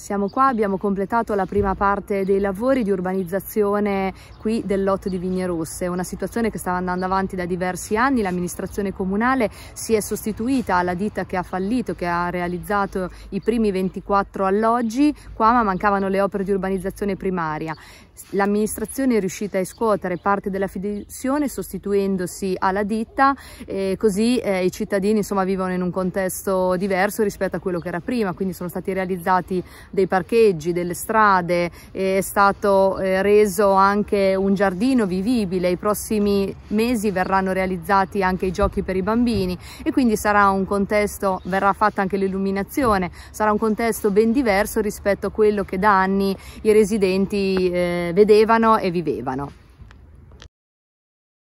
Siamo qua, abbiamo completato la prima parte dei lavori di urbanizzazione qui del lotto di Vigne Rosse, una situazione che stava andando avanti da diversi anni, l'amministrazione comunale si è sostituita alla ditta che ha fallito, che ha realizzato i primi 24 alloggi, qua ma mancavano le opere di urbanizzazione primaria. L'amministrazione è riuscita a scuotere parte della fiduzione sostituendosi alla ditta, eh, così eh, i cittadini insomma, vivono in un contesto diverso rispetto a quello che era prima, quindi sono stati realizzati dei parcheggi, delle strade, è stato eh, reso anche un giardino vivibile, i prossimi mesi verranno realizzati anche i giochi per i bambini e quindi sarà un contesto, verrà fatta anche l'illuminazione, sarà un contesto ben diverso rispetto a quello che da anni i residenti eh, vedevano e vivevano.